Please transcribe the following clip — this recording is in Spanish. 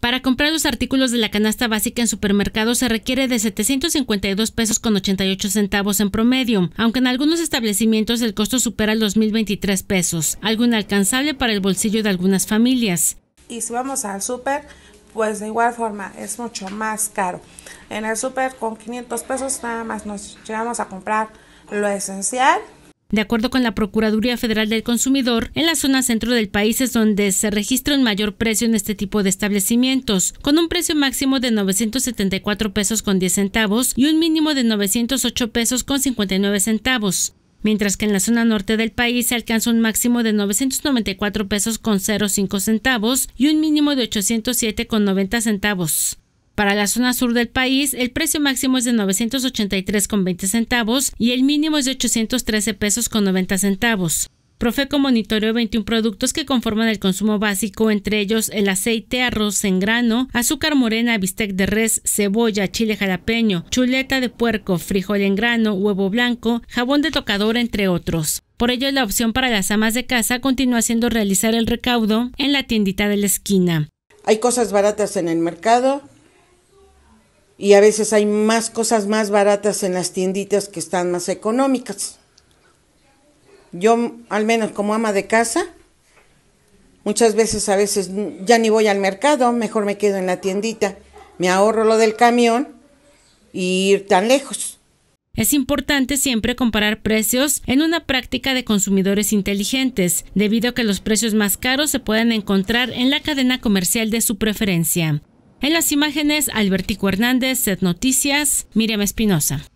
Para comprar los artículos de la canasta básica en supermercados se requiere de 752 pesos con 88 centavos en promedio, aunque en algunos establecimientos el costo supera los 1.023 pesos, algo inalcanzable para el bolsillo de algunas familias. Y si vamos al súper, pues de igual forma es mucho más caro. En el súper con 500 pesos nada más nos llegamos a comprar lo esencial de acuerdo con la Procuraduría Federal del Consumidor, en la zona centro del país es donde se registra un mayor precio en este tipo de establecimientos, con un precio máximo de 974 pesos con 10 centavos y un mínimo de 908 pesos con 59 centavos mientras que en la zona norte del país se alcanza un máximo de 994 pesos con 05 centavos y un mínimo de 807 con 90 centavos. Para la zona sur del país, el precio máximo es de 983,20 centavos y el mínimo es de 813 pesos con 90 centavos. Profeco monitoreó 21 productos que conforman el consumo básico, entre ellos el aceite, arroz en grano, azúcar morena, bistec de res, cebolla, chile jalapeño, chuleta de puerco, frijol en grano, huevo blanco, jabón de tocador, entre otros. Por ello, la opción para las amas de casa continúa siendo realizar el recaudo en la tiendita de la esquina. Hay cosas baratas en el mercado, y a veces hay más cosas más baratas en las tienditas que están más económicas. Yo, al menos como ama de casa, muchas veces a veces ya ni voy al mercado, mejor me quedo en la tiendita, me ahorro lo del camión y ir tan lejos. Es importante siempre comparar precios en una práctica de consumidores inteligentes, debido a que los precios más caros se pueden encontrar en la cadena comercial de su preferencia. En las imágenes, Albertico Hernández, Set Noticias, Miriam Espinosa.